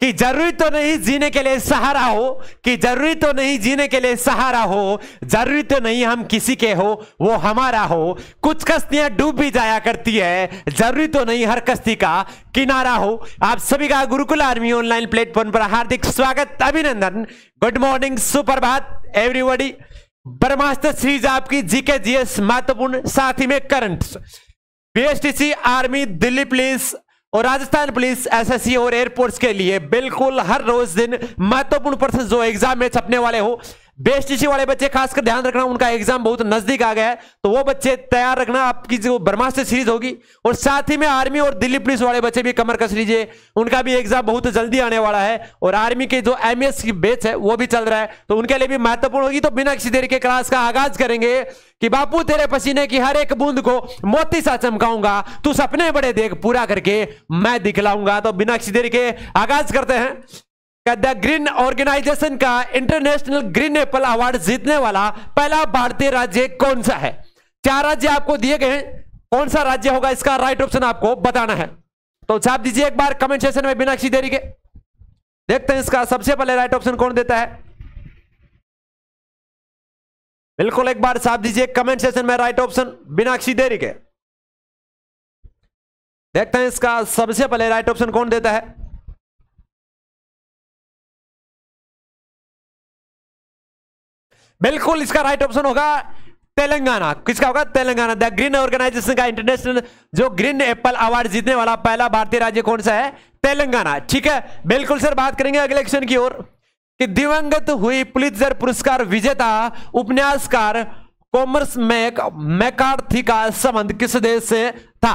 कि जरूरी तो नहीं जीने के लिए सहारा हो कि जरूरी तो नहीं जीने के लिए सहारा हो जरूरी तो नहीं हम किसी के हो वो हमारा हो कुछ कश्तियां डूब भी जाया करती है जरूरी तो नहीं हर कश्ती का किनारा हो आप सभी का गुरुकुल आर्मी ऑनलाइन प्लेटफॉर्म पर हार्दिक स्वागत अभिनंदन गुड मॉर्निंग सुप्रभात एवरीबडी ब्रह्मास्त्र सीरीज आपकी जीके जीएस महत्वपूर्ण साथ ही में करंट पी आर्मी दिल्ली पुलिस और राजस्थान पुलिस एसएससी और एयरपोर्ट्स के लिए बिल्कुल हर रोज दिन महत्वपूर्ण पर्सन जो एग्जाम में छपने वाले हो बेस्ट इसी वाले बच्चे खासकर ध्यान रखना उनका एग्जाम बहुत नजदीक आ गया है तो वो बच्चे तैयार रखना आपकी जो ब्रह्मास्त्र सीरीज होगी और साथ ही में आर्मी और दिल्ली पुलिस वाले बच्चे भी कमर कस लीजिए उनका भी एग्जाम बहुत जल्दी आने वाला है और आर्मी के जो एम की बेच है वो भी चल रहा है तो उनके लिए भी महत्वपूर्ण होगी तो बिना किसी देरी के क्लास का आगाज करेंगे कि बापू तेरे पसीने की हर एक बूंद को मोती सा चमकाऊंगा तू सपने बड़े देख पूरा करके मैं दिखलाऊंगा तो बिना किसी देरी के आगाज करते हैं द ग्रीन ऑर्गेनाइजेशन का इंटरनेशनल ग्रीन एप्पल अवार्ड जीतने वाला पहला भारतीय राज्य कौन सा है चार राज्य आपको दिए गए कौन सा राज्य होगा इसका राइट ऑप्शन आपको बताना है तो छाप दीजिए एक बार कमेंट सेशन में बिना किसी देरी के देखते हैं इसका सबसे पहले राइट ऑप्शन कौन देता है बिल्कुल एक बार साफ दीजिए कमेंट सेशन में राइट ऑप्शन बिना किसी देरी के देखते हैं इसका सबसे पहले राइट ऑप्शन कौन देता है बिल्कुल इसका राइट ऑप्शन होगा तेलंगाना किसका होगा तेलंगाना द ग्रीन ऑर्गेनाइजेशन का इंटरनेशनल जो ग्रीन एप्पल अवार्ड जीतने वाला पहला भारतीय राज्य कौन सा है तेलंगाना ठीक है बिल्कुल सर बात करेंगे अगले क्वेश्चन की ओर कि दिवंगत हुई पुलित्जर पुरस्कार विजेता उपन्यासकार कॉमर्स मैक मैकार्थी का संबंध किस देश से था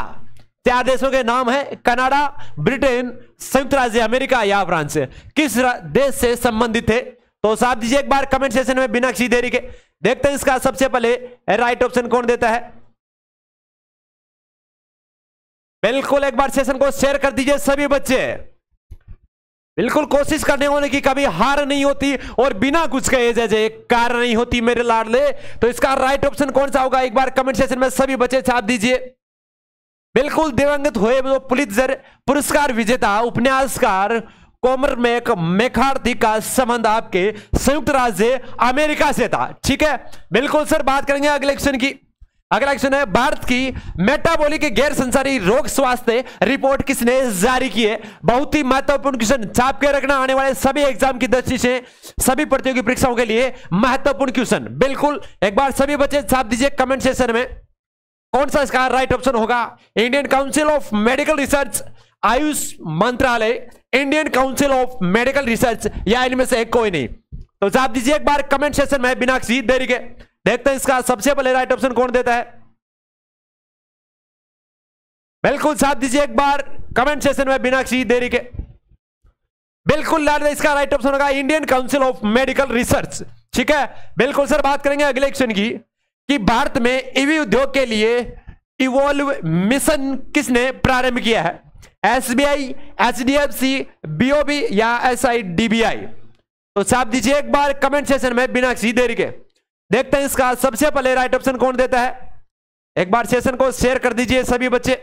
चार देशों के नाम है कनाडा ब्रिटेन संयुक्त राज्य अमेरिका या फ्रांस किस देश से संबंधित है तो साथ दीजिए एक बार कमेंट सेशन में बिना किसी देरी के देखते हैं इसका सबसे पहले राइट ऑप्शन कौन देता है बिल्कुल एक बार सेशन को शेयर कर दीजिए सभी बच्चे बिल्कुल कोशिश करने वाले की कभी हार नहीं होती और बिना कुछ कहे जैसे कार नहीं होती मेरे लाडले तो इसका राइट ऑप्शन कौन सा होगा एक बार कमेंट सेशन में सभी बच्चे छाप दीजिए बिल्कुल दिवंगत हुए पुलिस पुरस्कार विजेता उपन्यासकार कोमर मैक मेखार्थी का संबंध आपके संयुक्त राज्य अमेरिका से था ठीक है बिल्कुल सर बात करेंगे अगले क्वेश्चन की अगला क्वेश्चन है भारत की मेटाबॉलिक गैर संसारी रोग स्वास्थ्य रिपोर्ट किसने जारी की है बहुत ही महत्वपूर्ण क्वेश्चन छाप के रखना आने वाले सभी एग्जाम की दृष्टि से सभी प्रतियोगी परीक्षाओं के लिए महत्वपूर्ण क्वेश्चन बिल्कुल एक बार सभी बच्चे छाप दीजिए कमेंट सेशन में कौन सा इसका राइट ऑप्शन होगा Indian Council of Medical Research Ayush मंत्रालय Indian Council of Medical Research या इनमें से एक कोई नहीं तो जवाब दीजिए एक बार कमेंट सेशन में बिना किसी देरी के देखते हैं इसका सबसे पहले राइट ऑप्शन कौन देता है बिल्कुल साथ दीजिए एक बार कमेंट सेशन में बिना किसी देरी के बिल्कुल लाल इसका राइट ऑप्शन होगा Indian Council of Medical Research ठीक है बिल्कुल सर बात करेंगे अगले क्वेश्चन की कि भारत में ईवी उद्योग के लिए इवॉल्व मिशन किसने प्रारंभ किया है एसबीआई एचडीएफसी बीओबी या एसआईडीबीआई तो साफ दीजिए एक बार कमेंट सेशन में बिना किसी देरी के देखते हैं इसका सबसे पहले राइट ऑप्शन कौन देता है एक बार सेशन को शेयर कर दीजिए सभी बच्चे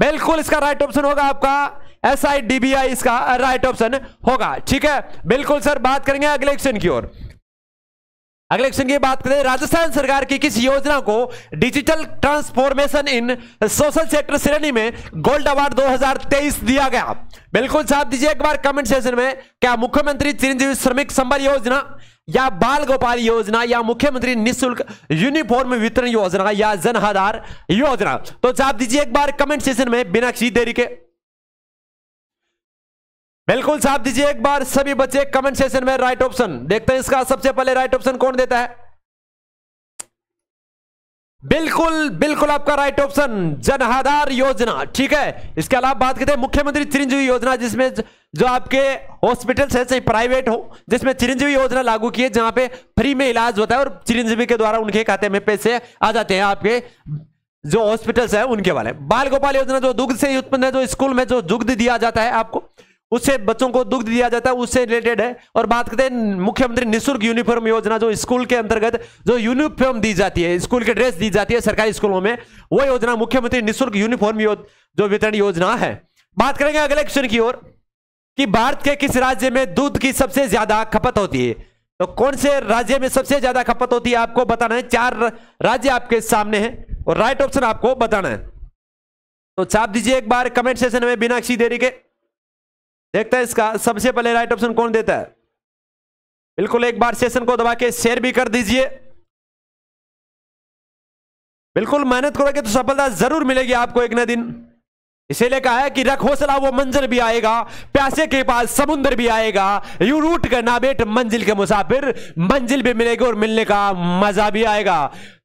बिल्कुल इसका राइट ऑप्शन होगा आपका S I D B I इसका राइट ऑप्शन होगा ठीक है बिल्कुल सर बात करेंगे अगले क्वेश्चन की ओर अगले क्वेश्चन की बात करें राजस्थान सरकार की किस योजना को digital transformation in social sector श्रेणी में गोल्ड अवार्ड 2023 दिया गया बिल्कुल साथ दीजिए एक बार कमेंट सेशन में क्या मुख्यमंत्री चिरंजीवी श्रमिक संबल योजना या बाल गोपाल योजना या मुख्यमंत्री निशुल्क यूनिफॉर्म वितरण योजना या जन आधार योजना तो साफ दीजिए एक बार कमेंट सेशन में बिना किसी देरी के बिल्कुल साफ दीजिए एक बार सभी बच्चे कमेंट सेशन में राइट ऑप्शन देखते हैं इसका सबसे पहले राइट ऑप्शन कौन देता है बिल्कुल बिल्कुल आपका राइट ऑप्शन आधार योजना ठीक है इसके अलावा बात करते हैं मुख्यमंत्री चिरंजीवी योजना जिसमें जो आपके हॉस्पिटल है चाहे प्राइवेट हो जिसमें चिरंजीवी योजना लागू की है जहां पे फ्री में इलाज होता है और चिरंजीवी के द्वारा उनके खाते में पैसे आ जाते हैं आपके जो हॉस्पिटल्स है उनके वाले बाल गोपाल योजना जो दुग्ध से उत्पन्न है जो स्कूल में जो दुग्ध दिया जाता है आपको उससे बच्चों को दुग्ध दिया जाता है उससे रिलेटेड है और बात करते हैं मुख्यमंत्री निःशुल्क यूनिफॉर्म योजना जो स्कूल के अंतर्गत जो यूनिफॉर्म दी जाती है स्कूल के ड्रेस दी जाती है सरकारी स्कूलों में वो योजना मुख्यमंत्री निःशुल्क यूनिफॉर्म यो, जो वितरण योजना है बात करेंगे अगले क्वेश्चन की ओर कि भारत के किस राज्य में दूध की सबसे ज्यादा खपत होती है तो कौन से राज्य में सबसे ज्यादा खपत होती है आपको बताना है चार राज्य आपके सामने है और राइट ऑप्शन आपको बताना है तो छाप दीजिए एक बार कमेंट सेशन में बिना देरी के देखते हैं इसका सबसे पहले राइट ऑप्शन कौन देता है बिल्कुल एक बार सेशन को दबा के शेयर भी कर दीजिए बिल्कुल मेहनत करोगे तो सफलता जरूर मिलेगी आपको एक ना दिन इसीलिए कहा है कि रख हौसला वो मंजिल भी आएगा प्यासे के पास समुंदर भी आएगा यू रूट करना बेट मंजिल के मुसाफिर मंजिल भी मिलेगी और मिलने का मजा भी आएगा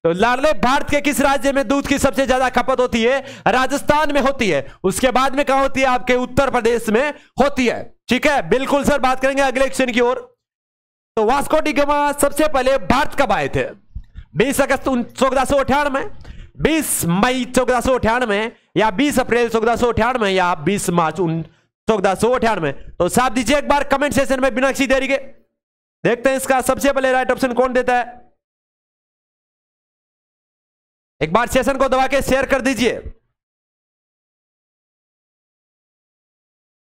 तो लाडले भारत के किस राज्य में दूध की सबसे ज्यादा खपत होती है राजस्थान में होती है उसके बाद में कहा होती है आपके उत्तर प्रदेश में होती है ठीक है बिल्कुल सर बात करेंगे अगले क्वेश्चन की ओर तो वास्को डिगमा सबसे पहले भारत कब आए थे बीस अगस्त उन्नीस सौ अठारह में बीस मई चौदह सौ अठानवे या बीस अप्रैल चौदह सौ अठानवे या बीस मार्च चौदह सौ अठानवे तो साफ दीजिए एक बार कमेंट सेशन में बिना किसी देरी के देखते हैं इसका सबसे पहले राइट ऑप्शन कौन देता है एक बार सेशन को दबा के शेयर कर दीजिए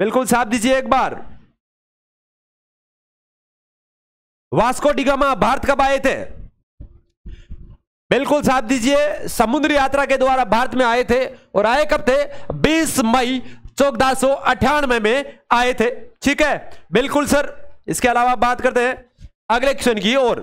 बिल्कुल साफ दीजिए एक बार वास्को डिगामा भारत कब आए थे बिल्कुल साथ दीजिए समुद्र यात्रा के द्वारा भारत में आए थे और आए कब थे 20 मई चौदह सौ अठानवे में आए थे ठीक है बिल्कुल सर इसके अलावा बात करते हैं अगले क्वेश्चन की और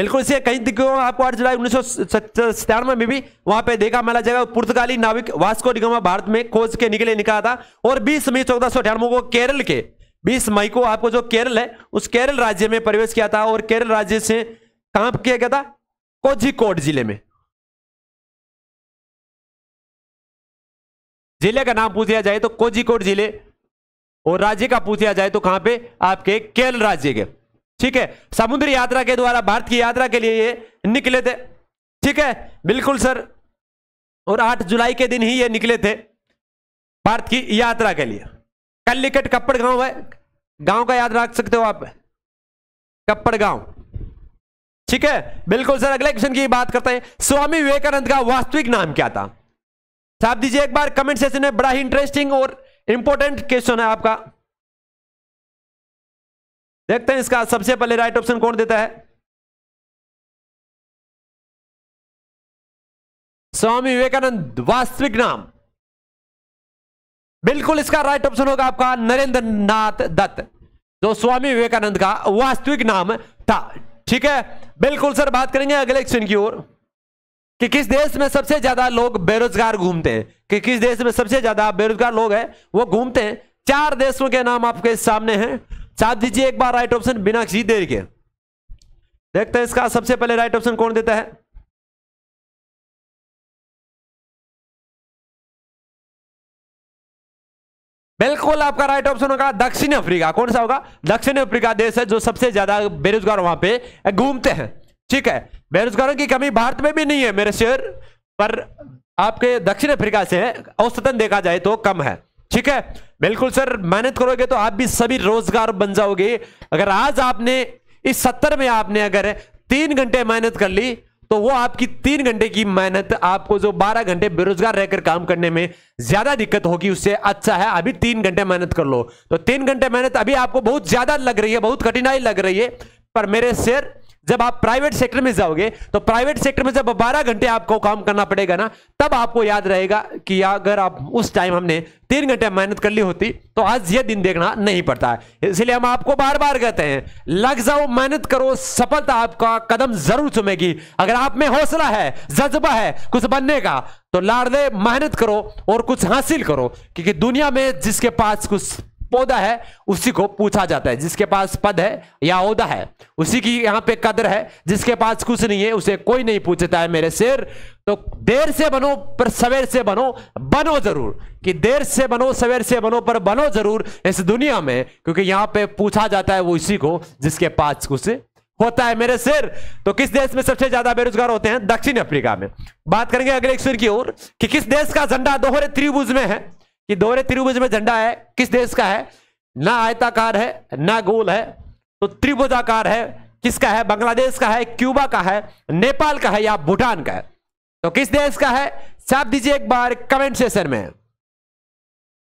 बिल्कुल इसे कहीं दिखो आपको आठ जुलाई उन्नीस सौ में भी वहां पे देखा मिला जाएगा पुर्तगाली नाविक वास्को डिगमा भारत में खोज के निकले निकला था और 20 मई चौदह सौ अठानवे को केरल के 20 मई को आपको जो केरल है उस केरल राज्य में प्रवेश किया था और केरल राज्य से कहां किया गया था कोझिकोड जिले में जिले का नाम पूछा जाए तो कोझिकोड जिले और राज्य का पूछा जाए तो कहां पे आपके केरल राज्य के ठीक है समुद्री यात्रा के द्वारा भारत की यात्रा के लिए ये निकले थे ठीक है बिल्कुल सर और 8 जुलाई के दिन ही ये निकले थे भारत की यात्रा के लिए कल्लिकट कप्पड़ गांव है गांव का याद रख सकते हो आप कप्पड़ गांव ठीक है बिल्कुल सर अगले क्वेश्चन की बात करते हैं स्वामी विवेकानंद का वास्तविक नाम क्या था साहब दीजिए एक बार कमेंट सेशन में बड़ा ही इंटरेस्टिंग और इंपॉर्टेंट क्वेश्चन है आपका देखते हैं इसका सबसे पहले राइट ऑप्शन कौन देता है स्वामी विवेकानंद वास्तविक नाम बिल्कुल इसका राइट ऑप्शन होगा आपका नरेंद्र नाथ दत्त जो तो स्वामी विवेकानंद का वास्तविक नाम था ठीक है बिल्कुल सर बात करेंगे अगले क्वेश्चन की ओर कि किस देश में सबसे ज्यादा लोग बेरोजगार घूमते हैं कि किस देश में सबसे ज्यादा बेरोजगार लोग हैं वो घूमते हैं चार देशों के नाम आपके सामने हैं साथ दीजिए एक बार राइट ऑप्शन बिना किसी देर के देखते हैं इसका सबसे पहले राइट ऑप्शन कौन देता है बिल्कुल आपका राइट ऑप्शन होगा दक्षिण अफ्रीका कौन सा होगा दक्षिण अफ्रीका देश है जो सबसे ज्यादा बेरोजगार वहां पे घूमते हैं ठीक है बेरोजगारों की कमी भारत में भी नहीं है मेरे शेयर पर आपके दक्षिण अफ्रीका से औसतन देखा जाए तो कम है ठीक है बिल्कुल सर मेहनत करोगे तो आप भी सभी रोजगार बन जाओगे अगर आज आपने इस सत्तर में आपने अगर तीन घंटे मेहनत कर ली तो वो आपकी तीन घंटे की मेहनत आपको जो बारह घंटे बेरोजगार रहकर काम करने में ज्यादा दिक्कत होगी उससे अच्छा है अभी तीन घंटे मेहनत कर लो तो तीन घंटे मेहनत अभी आपको बहुत ज्यादा लग रही है बहुत कठिनाई लग रही है पर मेरे शेर जब आप प्राइवेट सेक्टर में जाओगे तो प्राइवेट सेक्टर में जब बारह घंटे आपको काम करना पड़ेगा ना तब आपको याद रहेगा कि अगर आप उस टाइम हमने तीन घंटे मेहनत कर ली होती तो आज यह दिन देखना नहीं पड़ता है इसलिए हम आपको बार बार कहते हैं लग जाओ मेहनत करो सफलता आपका कदम जरूर चुमेगी अगर आप में हौसला है जज्बा है कुछ बनने का तो लाड़ दे मेहनत करो और कुछ हासिल करो क्योंकि दुनिया में जिसके पास कुछ पौधा है उसी को पूछा जाता है जिसके पास पद है या औदा है उसी की यहां पे कदर है जिसके पास कुछ नहीं है उसे कोई नहीं पूछता है मेरे शेर तो देर से बनो पर सवेर से बनो बनो जरूर कि देर से बनो सवेर से बनो पर बनो जरूर इस दुनिया में क्योंकि यहां पे पूछा जाता है वो इसी को जिसके पास कुछ होता है मेरे शेर तो किस देश में सबसे ज्यादा बेरोजगार होते हैं दक्षिण अफ्रीका में बात करेंगे अगले एक की ओर कि किस देश का झंडा दोहरे त्रिभुज में है कि दोहरे त्रिभुज में झंडा है किस देश का है ना आयताकार है ना गोल है तो त्रिभुजाकार है किसका है बांग्लादेश का है क्यूबा का है नेपाल का है या भूटान का है तो किस देश का है साफ दीजिए एक बार कमेंट सेशन में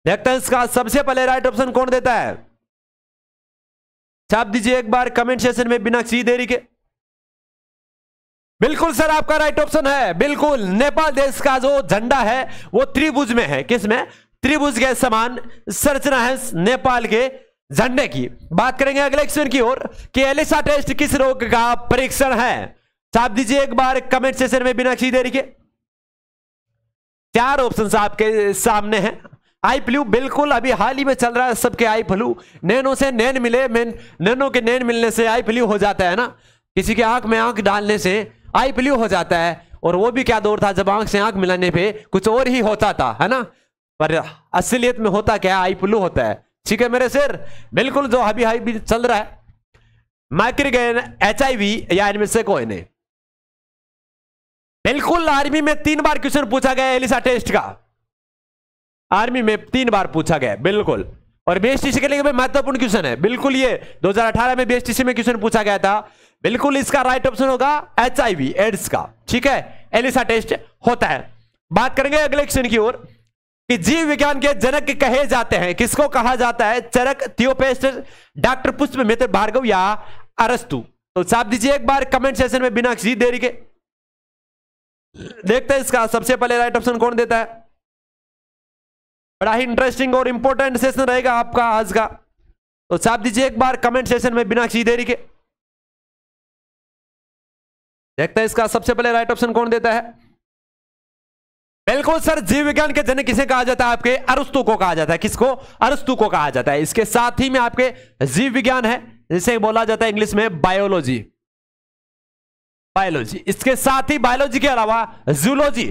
देखते हैं इसका सबसे पहले राइट ऑप्शन कौन देता है छाप दीजिए एक बार कमेंट सेशन में बिना सी देरी के बिल्कुल सर आपका राइट ऑप्शन है बिल्कुल नेपाल देश का जो झंडा है वो त्रिभुज में है किस में त्रिभुज के समान संरचना है नेपाल के झंडे की बात करेंगे अगले क्वेश्चन की ओर कि एलिसा टेस्ट किस रोग का परीक्षण है छाप दीजिए एक बार कमेंट सेशन में बिना किसी देरी के चार ऑप्शन आपके सामने हैं आई फ्लू बिल्कुल अभी हाल ही में चल रहा है सबके आई फ्लू नैनो से नैन मिले मेन नैनो के नैन मिलने से आई फ्लू हो जाता है ना किसी के आंख में आंख डालने से आई फ्लू हो जाता है और वो भी क्या दौर था जब आंख से आंख मिलाने पे कुछ और ही होता था है ना पर असलियत में होता क्या आई पुल्लू होता है ठीक है मेरे सिर बिल्कुल जो हबी भी चल रहा है माइक्रीगेन एच या इनमें से कोई नहीं बिल्कुल आर्मी में तीन बार क्वेश्चन पूछा गया एलिसा टेस्ट का आर्मी में तीन बार पूछा गया बिल्कुल और बीएसटीसी के लिए महत्वपूर्ण क्वेश्चन है बिल्कुल ये 2018 में बीएसटीसी में क्वेश्चन पूछा गया था बिल्कुल इसका राइट ऑप्शन होगा एच एड्स का ठीक है एलिसा टेस्ट होता है बात करेंगे अगले क्वेश्चन की ओर कि जीव विज्ञान के जनक कहे जाते हैं किसको कहा जाता है चरक थियोपेस्ट डॉक्टर पुष्प मित्र भार्गव या अरस्तु तो साफ दीजिए एक बार कमेंट सेशन में बिना किसी देरी के देखते हैं इसका सबसे पहले राइट ऑप्शन कौन देता है बड़ा ही इंटरेस्टिंग और इंपॉर्टेंट सेशन रहेगा आपका आज का तो साफ दीजिए एक बार कमेंट सेशन में बिना किसी देरी के देखते हैं इसका सबसे पहले राइट ऑप्शन कौन देता है बिल्कुल सर जीव विज्ञान के जनक किसे कहा जाता है आपके अरस्तु को कहा जाता है किसको अरस्तु को कहा जाता है इसके साथ ही में आपके जीव विज्ञान है जिसे बोला जाता है इंग्लिश में बायोलॉजी बायोलॉजी इसके साथ ही बायोलॉजी के अलावा जूलॉजी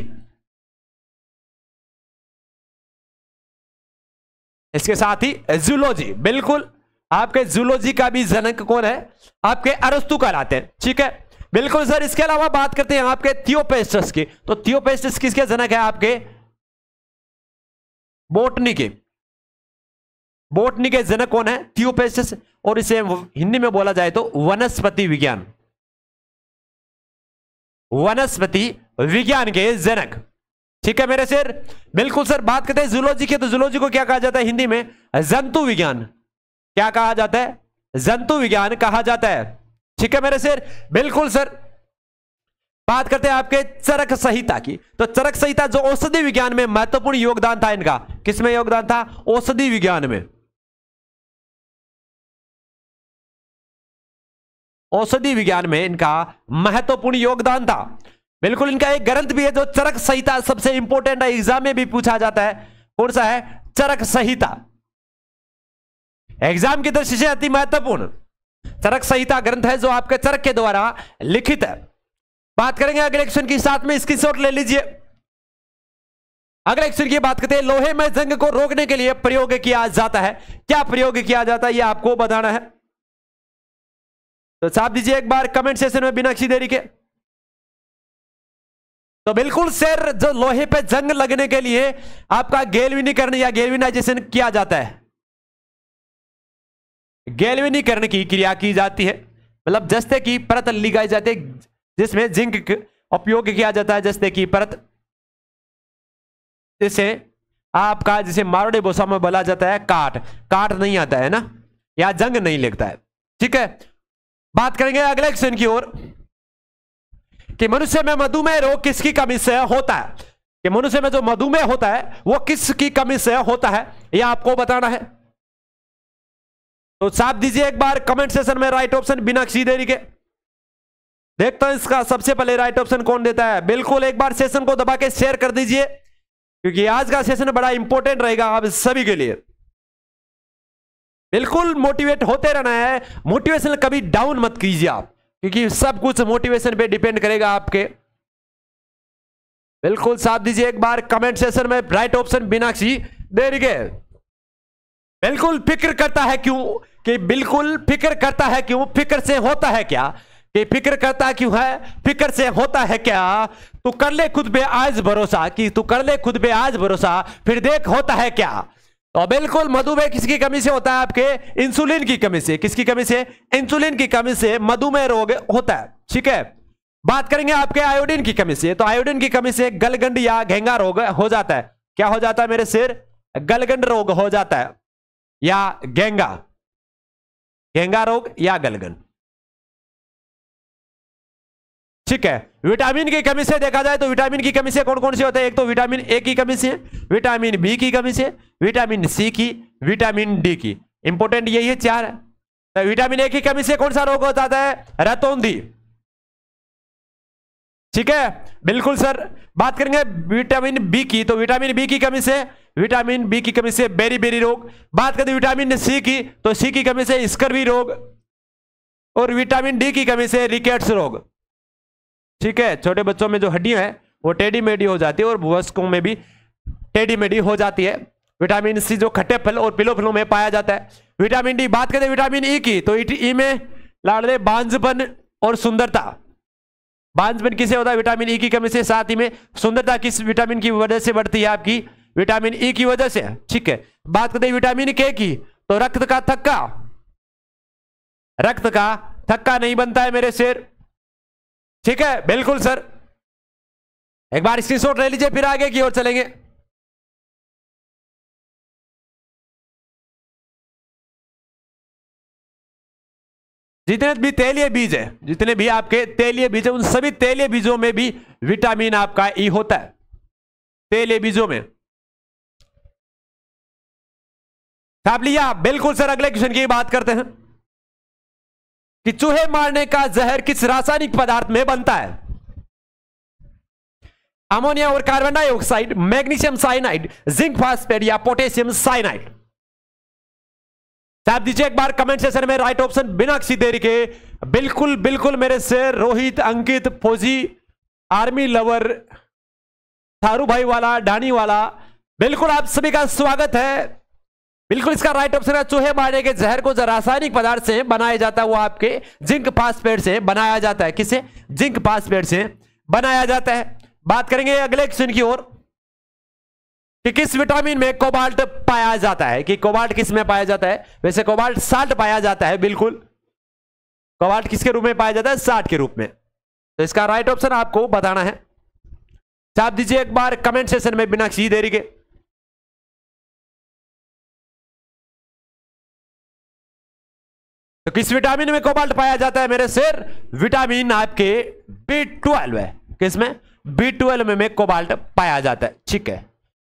इसके साथ ही जूलॉजी बिल्कुल आपके जूलॉजी का भी जनक कौन है आपके अरस्तु कहलाते हैं ठीक है बिल्कुल सर इसके अलावा बात करते हैं आपके थियोपेस्टस की तो थियोपेस्टस किसके जनक है आपके बोटनी के बोटनी के जनक कौन है थियोपेस्टस और इसे हिंदी में बोला जाए तो वनस्पति विज्ञान वनस्पति विज्ञान के जनक ठीक है मेरे सिर बिल्कुल सर बात करते हैं जूलॉजी के तो जूलॉजी को क्या कहा जाता है हिंदी में जंतु विज्ञान क्या कहा जाता है जंतु विज्ञान कहा जाता है ठीक है मेरे शेर बिल्कुल सर बात करते हैं आपके चरक संहिता की तो चरक संहिता जो औषधि विज्ञान में महत्वपूर्ण योगदान था इनका किसमें योगदान था औषधि विज्ञान में औषधि विज्ञान में इनका महत्वपूर्ण योगदान था बिल्कुल इनका एक ग्रंथ भी है जो चरक संहिता सबसे इंपोर्टेंट है एग्जाम में भी पूछा जाता है कौन सा है चरक संहिता एग्जाम की दृष्टि से अति महत्वपूर्ण चरक संहिता ग्रंथ है जो आपके चरक के द्वारा लिखित है बात करेंगे अगले क्वेश्चन की साथ में इसकी शोट ले लीजिए अगले क्वेश्चन की बात करते हैं लोहे में जंग को रोकने के लिए प्रयोग किया जाता है क्या प्रयोग किया जाता है यह आपको बताना है तो साफ दीजिए एक बार कमेंट सेशन में बिना किसी देरी के तो बिल्कुल सर जो लोहे पे जंग लगने के लिए आपका गेलविनीकरण या गेलविनाइजेशन किया जाता है गैल्वेनीकरण की क्रिया की जाती है मतलब जस्ते की परत लिगाई जाती है जिसमें जिंक उपयोग किया जाता है जस्ते की परत जिसे आपका जिसे मारोडे बोसा में बोला जाता है काट काट नहीं आता है ना या जंग नहीं लगता है ठीक है बात करेंगे अगले क्वेश्चन की ओर कि मनुष्य में मधुमेह रोग किसकी कमी से होता है कि मनुष्य में जो मधुमेह होता है वो किसकी कमी से होता है यह आपको बताना है तो साथ दीजिए एक बार कमेंट सेशन में राइट ऑप्शन बिना किसी देरी के देखता हूं इसका सबसे पहले राइट ऑप्शन कौन देता है बिल्कुल एक बार सेशन को दबा के शेयर कर दीजिए क्योंकि आज का सेशन बड़ा इंपॉर्टेंट रहेगा आप सभी के लिए बिल्कुल मोटिवेट होते रहना है मोटिवेशन कभी डाउन मत कीजिए आप क्योंकि सब कुछ मोटिवेशन पे डिपेंड करेगा आपके बिल्कुल साथ दीजिए एक बार कमेंट सेशन में राइट ऑप्शन बिना किसी देरी के बिल्कुल फिक्र करता है क्यों कि बिल्कुल फिक्र करता है क्यों फिक्र से होता है क्या कि फिक्र करता क्यों है फिक्र से होता है क्या तू कर ले खुद बे आज भरोसा कि तू कर ले खुद बे आज भरोसा फिर देख होता है क्या तो बिल्कुल मधुमेह किसकी कमी से होता है आपके इंसुलिन की कमी से किसकी कमी से इंसुलिन की कमी से मधुमेह रोग होता है ठीक है बात करेंगे आपके आयोडीन की कमी से तो आयोडीन की कमी से गलगंड या घेंगा रोग हो जाता है क्या हो जाता है मेरे सिर गलगंड रोग हो जाता है या गेंगा हेंगा रोग या गलगन ठीक है विटामिन की कमी से देखा जाए तो विटामिन की कमी से कौन कौन से होते हैं एक तो विटामिन ए की कमी से विटामिन बी की कमी से विटामिन सी की विटामिन डी की इंपोर्टेंट यही है चार तो विटामिन ए की कमी से कौन सा रोग होता है रतौंधी ठीक है बिल्कुल सर बात करेंगे विटामिन बी की तो विटामिन बी की कमी से विटामिन बी की कमी से बेरी बेरी रोग बात करते विटामिन सी की तो सी की कमी से स्कर्वी रोग और विटामिन डी की कमी से रिकेट्स रोग ठीक है छोटे बच्चों में जो हड्डियां हैं वो टेडी मेडी हो जाती है और वस्कों में भी टेडी मेडी हो जाती है विटामिन सी जो खट्टे फल और पिलो फलों में पाया जाता है विटामिन डी बात करें विटामिन ई e की तो ई में लाड़े बांझपन और सुंदरता बांझपन किसे होता है विटामिन ई e की कमी से साथ ही में सुंदरता किस विटामिन की वजह से बढ़ती है आपकी विटामिन ई e की वजह से ठीक है बात करते हैं विटामिन के की तो रक्त का थक्का रक्त का थक्का नहीं बनता है मेरे शेर ठीक है बिल्कुल सर एक बार स्क्रीनशॉट ले लीजिए फिर आगे की ओर चलेंगे जितने भी तेलीय बीज है जितने भी आपके तेलीय बीज है उन सभी तेलीय बीजों में भी विटामिन आपका ई e होता है तेलीय बीजों में छाप लिया बिल्कुल सर अगले क्वेश्चन की बात करते हैं कि चूहे मारने का जहर किस रासायनिक पदार्थ में बनता है अमोनिया और carbon dioxide magnesium cyanide zinc phosphate या पोटेशियम साइनाइड साहब दीजिए एक बार कमेंट सेशन में राइट ऑप्शन बिना किसी देरी के बिल्कुल बिल्कुल मेरे से रोहित अंकित फौजी आर्मी लवर थारू भाई वाला डानी वाला बिल्कुल आप सभी का स्वागत है बिल्कुल इसका राइट ऑप्शन है चूहे मारने के जहर को जो रासायनिक पदार्थ से बनाया जाता है वो आपके जिंक फास्फेट से बनाया जाता है किसे जिंक फास्फेट से बनाया जाता है बात करेंगे अगले क्वेश्चन की ओर कि किस विटामिन में कोबाल्ट पाया जाता है कि कोबाल्ट किस में पाया जाता है वैसे कोबाल्ट साल्ट पाया जाता है बिल्कुल कोबाल्ट किसके रूप में पाया जाता है साठ के रूप में तो इसका राइट ऑप्शन आपको बताना है छाप दीजिए एक बार कमेंट सेशन में बिना किसी देरी के तो किस विटामिन में कोबाल्ट पाया जाता है मेरे सिर विटामिन आपके बी ट्वेल्व है किसमें बी ट्वेल्व में, में कोबाल्ट पाया जाता है ठीक है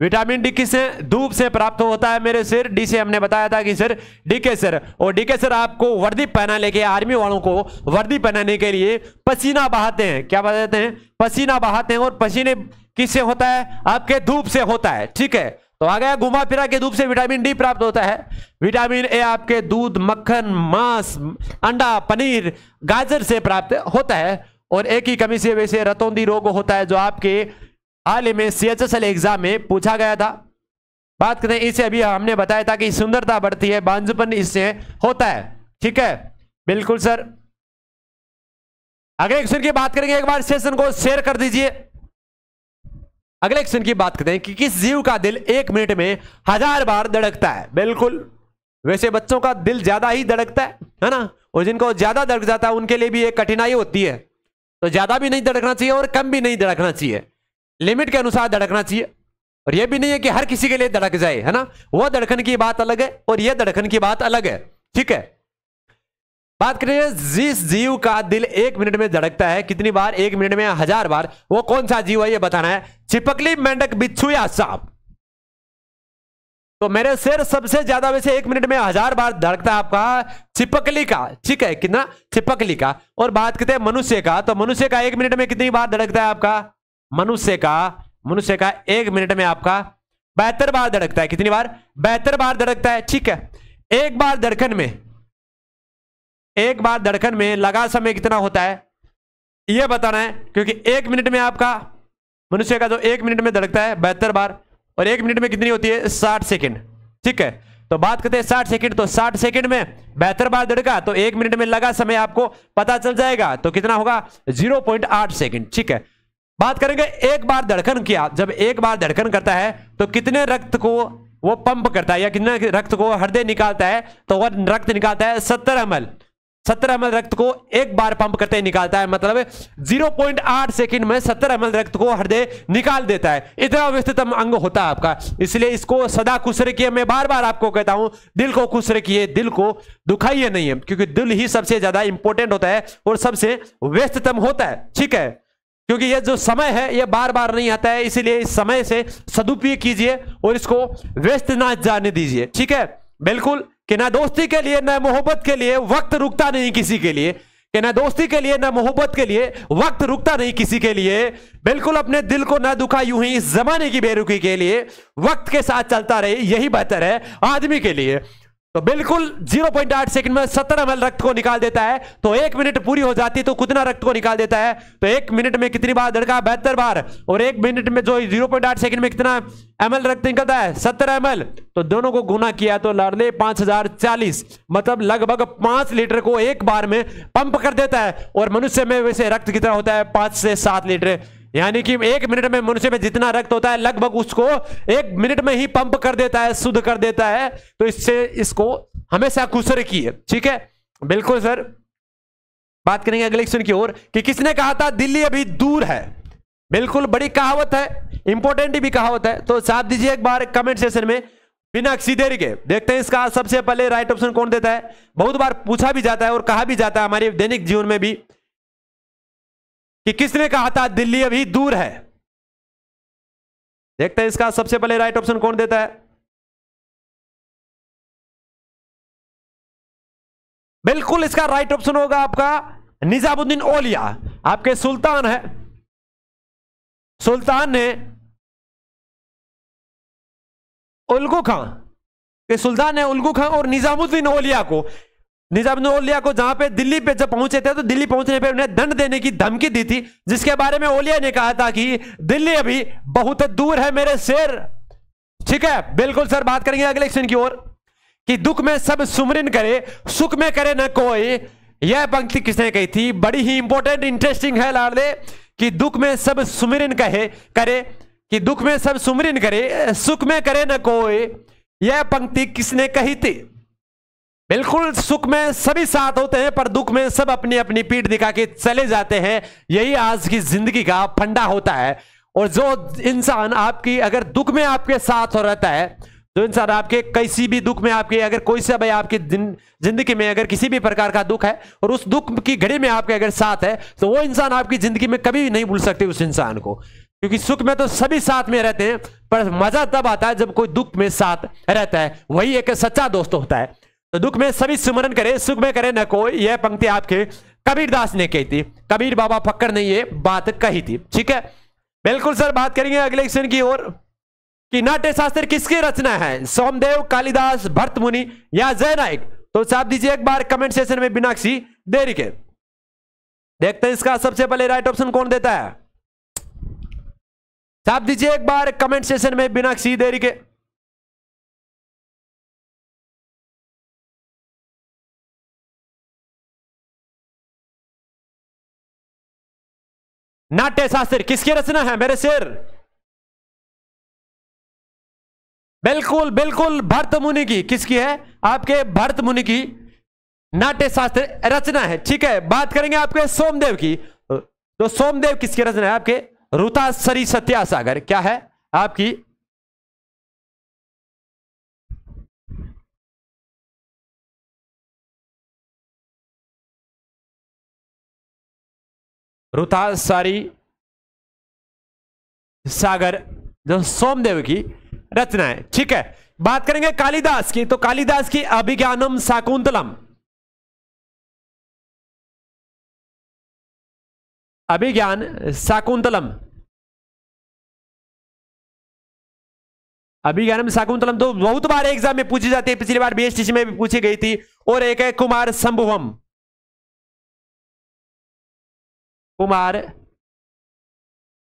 विटामिन डी किस धूप से प्राप्त होता है मेरे सिर डी से हमने बताया था कि सर डी के सर और डी के सर आपको वर्दी पहना लेके आर्मी वालों को वर्दी पहनाने के लिए पसीना बहाते हैं क्या बताते हैं पसीना बहाते हैं और पसीने किससे होता है आपके धूप से होता है ठीक है तो आ गया घुमा फिरा के दूध से विटामिन डी प्राप्त होता है विटामिन ए आपके दूध मक्खन मांस अंडा पनीर गाजर से प्राप्त होता है और एक ही कमी से वैसे रतौंदी रोग होता है जो आपके हाल ही में सी एग्जाम में पूछा गया था बात करते हैं इसे अभी हमने बताया था कि सुंदरता बढ़ती है बांझपन इससे होता है ठीक है बिल्कुल सर अगले क्वेश्चन की बात करेंगे एक बार सेशन को शेयर कर दीजिए अगले क्वेश्चन की बात करते हैं कि किस जीव का दिल एक मिनट में हजार बार धड़कता है बिल्कुल वैसे बच्चों का दिल ज्यादा ही धड़कता है है ना और जिनको ज्यादा धड़क जाता है उनके लिए भी एक कठिनाई होती है तो ज्यादा भी नहीं धड़कना चाहिए और कम भी नहीं धड़कना चाहिए लिमिट के अनुसार धड़कना चाहिए और यह भी नहीं है कि हर किसी के लिए धड़क जाए है ना वह धड़कन की बात अलग है और यह धड़कन की बात अलग है ठीक है बात करें जिस जीव का दिल एक मिनट में धड़कता है कितनी बार एक मिनट में हजार बार वो कौन सा जीव है ये बताना है छिपकली मेंढक बिच्छू या सांप तो मेरे सिर सबसे ज्यादा वैसे एक मिनट में हजार बार धड़कता है आपका छिपकली का ठीक है कितना छिपकली का और बात करते हैं मनुष्य का तो मनुष्य का एक मिनट में कितनी बार धड़कता है आपका मनुष्य का मनुष्य का एक मिनट में आपका बेहतर बार धड़कता है कितनी बार बेहतर बार धड़कता है ठीक है एक बार धड़कन में एक बार धड़कन में लगा समय कितना होता है यह बताना है क्योंकि एक मिनट में आपका मनुष्य का जो एक मिनट में धड़कता है बेहतर बार और एक मिनट में कितनी होती है साठ सेकेंड ठीक है तो बात करते हैं साठ सेकंड तो साठ सेकंड में बेहतर बार धड़का तो एक मिनट में लगा समय आपको पता चल जाएगा तो कितना होगा 0.8 सेकंड ठीक है बात करेंगे एक बार धड़कन किया जब एक बार धड़कन करता है तो कितने रक्त को वो पंप करता है या कितने रक्त को हृदय निकालता है तो वह रक्त निकालता है सत्तर एम सत्तर एम रक्त को एक बार पंप करते ही निकालता है मतलब 0.8 सेकंड में सत्तर एम रक्त को हृदय निकाल देता है इतना व्यस्ततम अंग होता है आपका इसलिए इसको सदा खुश रखिए मैं बार बार आपको कहता हूं दिल को खुश रखिए दिल को दुखाइए नहीं है क्योंकि दिल ही सबसे ज्यादा इंपॉर्टेंट होता है और सबसे व्यस्ततम होता है ठीक है क्योंकि यह जो समय है यह बार बार नहीं आता है इसीलिए इस समय से सदुपयोग कीजिए और इसको व्यस्त ना जाने दीजिए ठीक है बिल्कुल कि ना दोस्ती के लिए ना मोहब्बत के लिए वक्त रुकता नहीं किसी के लिए कि ना दोस्ती के लिए ना मोहब्बत के लिए वक्त रुकता नहीं किसी के लिए बिल्कुल अपने दिल को ना दुखा यूं ही इस जमाने की बेरुखी के लिए वक्त के साथ चलता रहे यही बेहतर है आदमी के लिए तो बिल्कुल 0.8 सेकंड में 70 एम रक्त को निकाल देता है तो एक मिनट पूरी हो जाती है तो कितना रक्त को निकाल देता है तो एक मिनट में कितनी बार धड़का बहत्तर बार और एक मिनट में जो 0.8 सेकंड में कितना एम रक्त निकलता है 70 एम तो दोनों को गुना किया तो पांच हजार चालीस मतलब लगभग पांच लीटर को एक बार में पंप कर देता है और मनुष्य में वैसे रक्त कितना होता है पांच से सात लीटर यानी कि एक मिनट में मनुष्य में जितना रक्त होता है लगभग उसको एक मिनट में ही पंप कर देता है शुद्ध कर देता है तो इससे इसको हमेशा की है ठीक है बिल्कुल सर बात करेंगे अगले क्वेश्चन की ओर कि किसने कहा था दिल्ली अभी दूर है बिल्कुल बड़ी कहावत है इंपॉर्टेंट भी कहावत है तो साथ दीजिए एक बार कमेंट सेशन में बिना सीधेर के देखते हैं इसका सबसे पहले राइट ऑप्शन कौन देता है बहुत बार पूछा भी जाता है और कहा भी जाता है हमारे दैनिक जीवन में भी कि किसने कहा था दिल्ली अभी दूर है देखते हैं इसका सबसे पहले राइट ऑप्शन कौन देता है बिल्कुल इसका राइट ऑप्शन होगा आपका निजामुद्दीन ओलिया आपके सुल्तान है सुल्तान ने उल्गू खां के सुल्तान ने उल्गू खां और निजामुद्दीन ओलिया को निजाम ओलिया को जहां पे दिल्ली पे जब पहुंचे थे तो दिल्ली पहुंचने पे उन्हें दंड देने की धमकी दी थी जिसके बारे में ओलिया ने कहा था कि दिल्ली अभी बहुत दूर है मेरे शेर ठीक है बिल्कुल सर बात करेंगे अगले क्षण की ओर कि दुख में सब सुमरिन करे सुख में करे न कोई यह पंक्ति किसने कही थी बड़ी ही इंपॉर्टेंट इंटरेस्टिंग है लाड़े कि दुख में सब सुमरिन कहे करे कि दुख में सब सुमरिन करे सुख में करे न कोई यह पंक्ति किसने कही थी बिल्कुल सुख में सभी साथ होते हैं पर दुख में सब अपनी अपनी पीठ दिखा के चले जाते हैं यही आज की जिंदगी का फंडा होता है और जो इंसान आपकी अगर दुख में आपके साथ हो रहता है जो इंसान आपके किसी भी दुख में आपके अगर कोई सा भाई आपकी जिंदगी में अगर किसी भी प्रकार का दुख है और उस दुख की घड़ी में आपके अगर साथ है तो वो इंसान आपकी जिंदगी में कभी नहीं भूल सकते उस इंसान को क्योंकि सुख में तो सभी साथ में रहते हैं पर मजा तब आता है जब कोई दुख में साथ रहता है वही एक सच्चा दोस्त होता है तो दुख में सभी सुमरन करे सुख में करे न कोई यह पंक्ति आपके कबीर दास ने कही थी कबीर बाबा फक्कर ने ये बात कही थी ठीक है बिल्कुल सर बात करेंगे अगले क्वेश्चन की ओर कि नाट्य शास्त्र किसकी रचना है सोमदेव कालिदास भरत मुनि या जय नायक तो साफ दीजिए एक बार कमेंट सेशन में बिनाक्षी देरी के देखते हैं इसका सबसे पहले राइट ऑप्शन कौन देता है साफ दीजिए एक बार कमेंट सेशन में बिनाक्षी देरी के नाट्य शास्त्र किसकी रचना है मेरे सिर बिल्कुल बिल्कुल भरत मुनि की किसकी है आपके भरत मुनि की नाट्य शास्त्र रचना है ठीक है बात करेंगे आपके सोमदेव की तो सोमदेव किसकी रचना है आपके रुता सरी सत्यासागर क्या है आपकी सारी सागर जो सोमदेव की रचना है ठीक है बात करेंगे कालिदास की तो कालिदास की अभिज्ञानम शाकुंतलम अभिज्ञान शाकुंतलम अभिज्ञानम शाकुंतलम तो बहुत बार एग्जाम में पूछी जाती है पिछली बार बीएसटीसी में भी पूछी गई थी और एक है कुमार संभुवम कुमार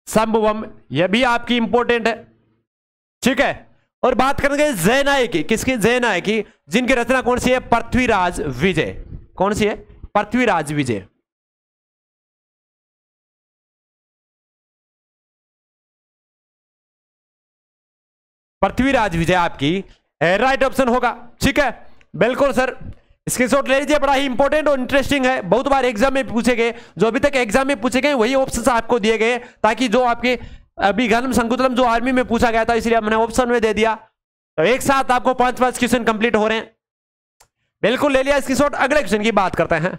संभवम यह भी आपकी इंपोर्टेंट है ठीक है और बात करेंगे जय नायक की किसकी जय नायक की जिनकी रचना कौन सी है पृथ्वीराज विजय कौन सी है पृथ्वीराज विजय पृथ्वीराज विजय आपकी राइट ऑप्शन होगा ठीक है बिल्कुल सर स्क्रीनशॉट ले लीजिए बड़ा ही इंपॉर्टेंट और इंटरेस्टिंग है बहुत बार एग्जाम में पूछे गए जो अभी तक एग्जाम में पूछे गए वही ऑप्शन आपको दिए गए ताकि जो आपके अभी घनम संकुतलम जो आर्मी में पूछा गया था इसलिए मैंने ऑप्शन में दे दिया तो एक साथ आपको पांच पांच क्वेश्चन कंप्लीट हो रहे हैं बिल्कुल ले लिया इसकी शॉर्ट अगले क्वेश्चन की बात करते हैं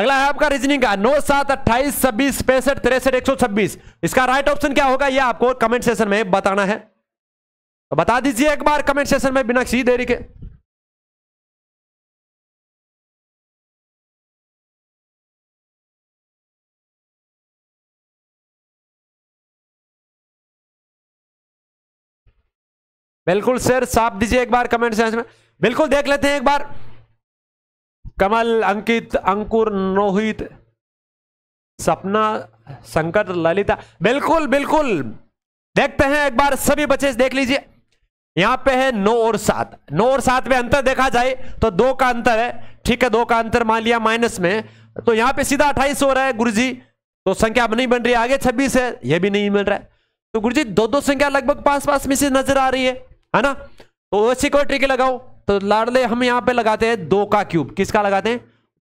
अगला है आपका रीजनिंग का नौ सात अट्ठाईस छब्बीस पैंसठ तिरसठ एक सौ छब्बीस इसका राइट ऑप्शन क्या होगा यह आपको कमेंट सेशन में बताना है तो बता दीजिए एक बार कमेंट सेशन में बिना किसी देरी के बिल्कुल सर साफ दीजिए एक बार कमेंट सेंस में बिल्कुल देख लेते हैं एक बार कमल अंकित अंकुर नोहित सपना शंकर ललिता बिल्कुल बिल्कुल देखते हैं एक बार सभी बच्चे देख लीजिए यहां पे है नौ और सात नौ और सात में अंतर देखा जाए तो दो का अंतर है ठीक है दो का अंतर मान लिया माइनस में तो यहां पे सीधा अट्ठाईस हो रहा है गुरुजी तो संख्या अब नहीं बन रही आगे छब्बीस है यह भी नहीं मिल रहा है तो गुरुजी दो दो संख्या लगभग पास पास में से नजर आ रही है है ना तो वैसे कोई ट्रिक लगाओ तो लाडले हम यहां पे लगाते हैं दो का क्यूब किसका लगाते हैं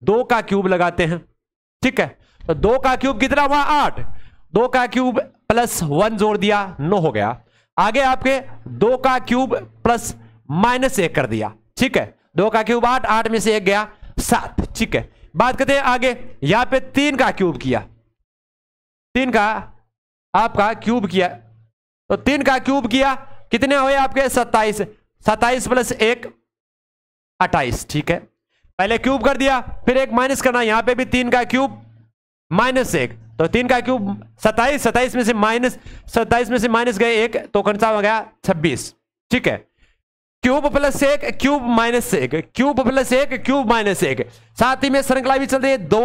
दो का क्यूब लगाते हैं ठीक है तो दो का क्यूब कितना हुआ आठ दो का क्यूब प्लस वन जोड़ दिया नो हो गया आगे आपके दो का क्यूब प्लस माइनस एक कर दिया ठीक है दो का क्यूब आठ आठ में से एक गया सात ठीक है बात करते हैं आगे यहां पे तीन का क्यूब किया तीन का आपका क्यूब किया तो तीन का क्यूब किया कितने हुए आपके सत्ताईस सत्ताईस प्लस एक अट्ठाईस ठीक है पहले क्यूब कर दिया फिर एक माइनस करना यहां पे भी तीन का क्यूब माइनस एक तो तीन का क्यूब सत्ताईस सत्ताईस में से माइनस सत्ताईस में से माइनस गए एक तो कौन सा हो गया छब्बीस ठीक है क्यूब प्लस एक क्यूब माइनस एक क्यूब प्लस एक क्यूब माइनस एक साथ ही में श्रृंखला भी चल रही है दो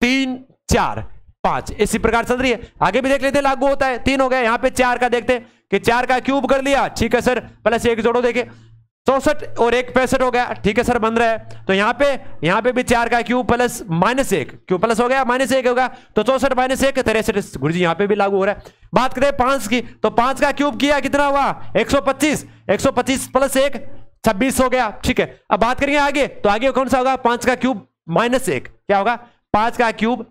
तीन चार पांच इसी प्रकार चल रही है आगे भी देख लेते लागू होता है तीन हो गया यहां पर चार का देखते हैं कि चार का क्यूब कर लिया ठीक है सर प्लस एक जोड़ो देखिए चौसठ और एक पैंसठ हो गया ठीक है सर बन रहा है तो यहाँ पे यहाँ पे भी चार का क्यूब प्लस माइनस एक क्यूब प्लस हो गया माइनस एक होगा तो चौसठ माइनस एक तिरसठ गुरु जी यहाँ पे भी लागू हो रहा है बात करें पांच की तो पांच का क्यूब किया कितना हुआ एक सौ पच्चीस एक सौ पच्चीस प्लस एक छब्बीस हो गया ठीक है अब बात करेंगे आगे तो आगे कौन सा होगा पांच का क्यूब माइनस एक क्या होगा पांच का क्यूब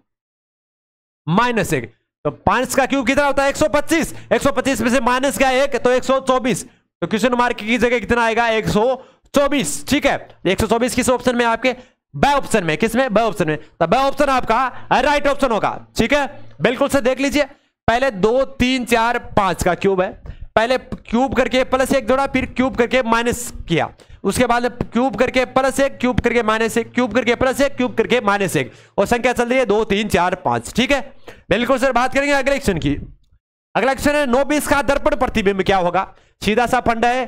माइनस एक तो पांच का क्यूब कितना होता है 125 125 में से माइनस का एक तो 124 तो क्वेश्चन मार्क की जगह कितना आएगा 124 ठीक है 124 किस ऑप्शन में आपके ब ऑप्शन में किस में ब ऑप्शन में तो ब ऑप्शन आपका राइट ऑप्शन होगा ठीक है बिल्कुल से देख लीजिए पहले दो तीन चार पांच का क्यूब है पहले क्यूब करके प्लस एक जोड़ा फिर क्यूब करके माइनस किया उसके बाद क्यूब करके प्लस एक क्यूब करके माइनस एक क्यूब करके प्लस एक क्यूब करके माइनस एक और संख्या चल रही है दो तीन चार पांच ठीक है बिल्कुल सर बात करेंगे अगले क्वेश्चन की अगला क्वेश्चन है नौ बीस का दर्पण प्रतिबिंब क्या होगा सीधा सा फंडा है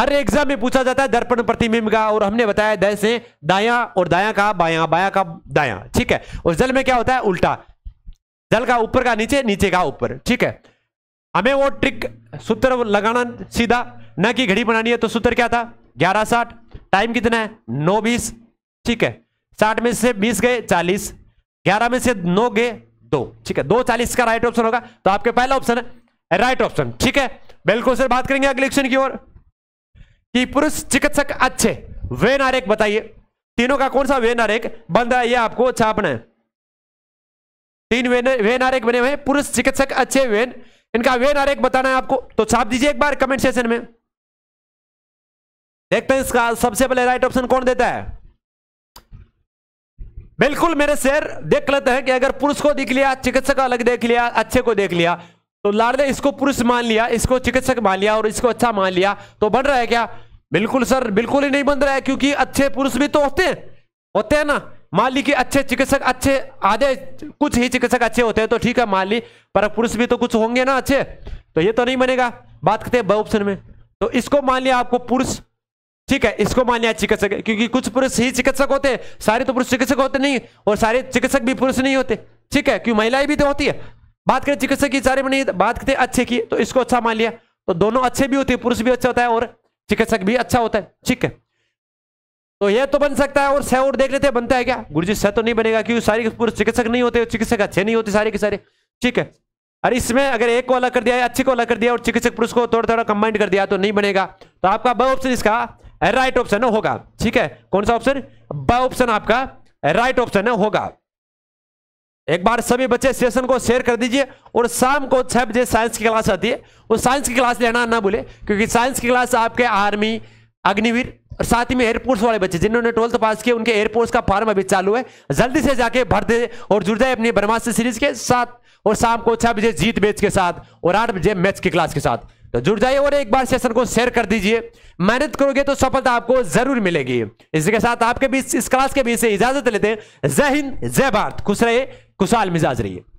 हर एग्जाम में पूछा जाता है दर्पण प्रतिबिंब का और हमने बताया दय से दाया और दाया का बाया बाया का दाया ठीक है और जल में क्या होता है उल्टा जल का ऊपर का नीचे नीचे का ऊपर ठीक है हमें वो ट्रिक सूत्र लगाना सीधा न कि घड़ी बनानी है तो सूत्र क्या था ग्यारह साठ टाइम कितना है नौ बीस ठीक है साठ में से बीस गए चालीस ग्यारह में से नौ गए दो ठीक है दो चालीस का राइट ऑप्शन होगा तो आपके पहला ऑप्शन है राइट ऑप्शन ठीक है बिल्कुल सर बात करेंगे अगले क्वेश्चन की ओर कि पुरुष चिकित्सक अच्छे वेन नारेक बताइए तीनों का कौन सा वेन नारेक बन रहा है यह आपको छापना है तीन वेन वेन आरेख बने हुए पुरुष चिकित्सक अच्छे वेन इनका वेन नारेक बताना है आपको तो छाप दीजिए एक बार कमेंट सेशन में देखते हैं इसका सबसे पहले राइट ऑप्शन कौन देता है बिल्कुल मेरे शेर देख लेते हैं कि अगर पुरुष को देख लिया चिकित्सक अलग देख लिया अच्छे को देख लिया तो ने इसको पुरुष मान लिया इसको चिकित्सक मान लिया और इसको अच्छा मान लिया तो बन रहा है क्या बिल्कुल सर बिल्कुल ही नहीं बन रहा है क्योंकि अच्छे पुरुष भी तो होते हैं होते हैं ना मान ली कि अच्छे चिकित्सक अच्छे आधे कुछ ही चिकित्सक अच्छे होते हैं तो ठीक है मान ली पर पुरुष भी तो कुछ होंगे ना अच्छे तो ये तो नहीं बनेगा बात करते हैं ब ऑप्शन में तो इसको मान लिया आपको पुरुष ठीक है इसको मान्य चिकित्सक क्योंकि कुछ पुरुष ही चिकित्सक होते हैं सारे तो पुरुष चिकित्सक होते नहीं और सारे चिकित्सक भी पुरुष नहीं होते ठीक है क्यों महिलाएं भी तो होती है बात करें चिकित्सक की सारे में नहीं बात करते अच्छे की तो इसको अच्छा मान लिया तो दोनों अच्छे भी होते हैं पुरुष भी अच्छा होता है और चिकित्सक भी अच्छा होता है ठीक है तो यह तो बन सकता है और सह और देख लेते हैं बनता है क्या गुरु जी सह तो नहीं बनेगा क्योंकि सारे पुरुष चिकित्सक नहीं होते चिकित्सक अच्छे नहीं होते सारे के सारे ठीक है अरे इसमें अगर एक को अलग कर दिया अच्छे को अलग कर दिया और चिकित्सक पुरुष को थोड़ा थोड़ा कंबाइंड कर दिया तो नहीं बनेगा तो आपका बहुत ऑप्शन इसका राइट ऑप्शन होगा ठीक है कौन सा ऑप्शन ब ऑप्शन आपका राइट ऑप्शन होगा एक बार सभी बच्चे सेशन को शेयर कर दीजिए और शाम को छह बजे साइंस की क्लास आती है वो साइंस की क्लास लेना ना भूले क्योंकि साइंस की क्लास आपके आर्मी अग्निवीर और साथ ही में एयरपोर्ट्स वाले बच्चे जिन्होंने ट्वेल्थ पास किए उनके एयरपोर्ट्स का फॉर्म अभी चालू है जल्दी से जाके भर दे और जुड़ जाए अपनी ब्रह्मास्त्र सीरीज के साथ और शाम को छह बजे जीत मैच के साथ और आठ बजे मैच की क्लास के साथ तो जुड़ जाइए और एक बार सेशन को शेयर कर दीजिए मेहनत करोगे तो सफलता आपको जरूर मिलेगी इसी के साथ आपके बीच इस क्लास के बीच से इजाजत लेते हैं जय हिंद जय भारत खुश रहिए खुशहाल मिजाज रहिए